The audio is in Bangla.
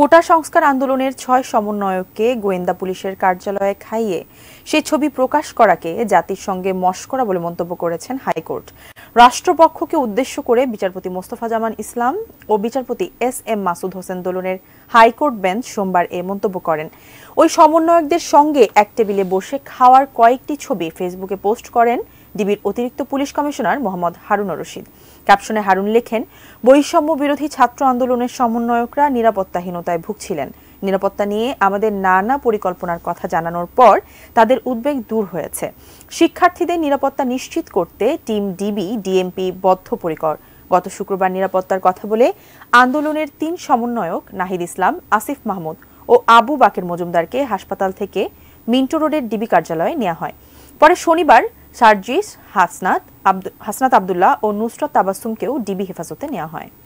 কোটা সংস্কার আন্দোলনের ছয় সমন্বয়ককে গোয়েন্দা পুলিশের কার্যালয়ে খাইয়ে সে ছবি প্রকাশ করাকে জাতির সঙ্গে মস্করা বলে মন্তব্য করেছেন হাইকোর্ট রাষ্ট্রপক্ষকে উদ্দেশ্য করে বিচারপতি মোস্তফা জামান ইসলাম ও বিচারপতি এস এম মাসুদ হোসেন দোলনের হাইকোর্ট বেঞ্চ সোমবার এ মন্তব্য করেন ওই সমন্বয়কদের সঙ্গে এক টেবিলে বসে খাওয়ার কয়েকটি ছবি ফেসবুকে পোস্ট করেন ডিবির অতিরিক্ত পুলিশ কমিশনার মোহাম্মদ হারুন রশিদ ক্যাপশনে হারুন লেখেন বৈষম্য বিরোধী ছাত্র আন্দোলনের সমন্বয়করা নিরাপত্তাহীনতায় ভুগছিলেন নিরাপত্তা নিয়ে আমাদের নানা পরিকল্পনার কথা জানানোর পর তাদের উদ্বেগ দূর হয়েছে শিক্ষার্থীদের নিরাপত্তা নিশ্চিত করতে টিম ডিবি ডিএমপি বদ্ধপরিকর গত শুক্রবার নিরাপত্তার কথা বলে আন্দোলনের তিন সমন্বয়ক নাহিদ ইসলাম আসিফ মাহমুদ ও আবু বাকের মজুমদারকে হাসপাতাল থেকে মিন্টো রোডের ডিবি কার্যালয়ে নেওয়া হয় পরে শনিবার সার্জিস হাসনাত হাসনাত আবদুল্লাহ ও নুসরত তাবাসুমকেও ডিবি হেফাজতে নেওয়া হয়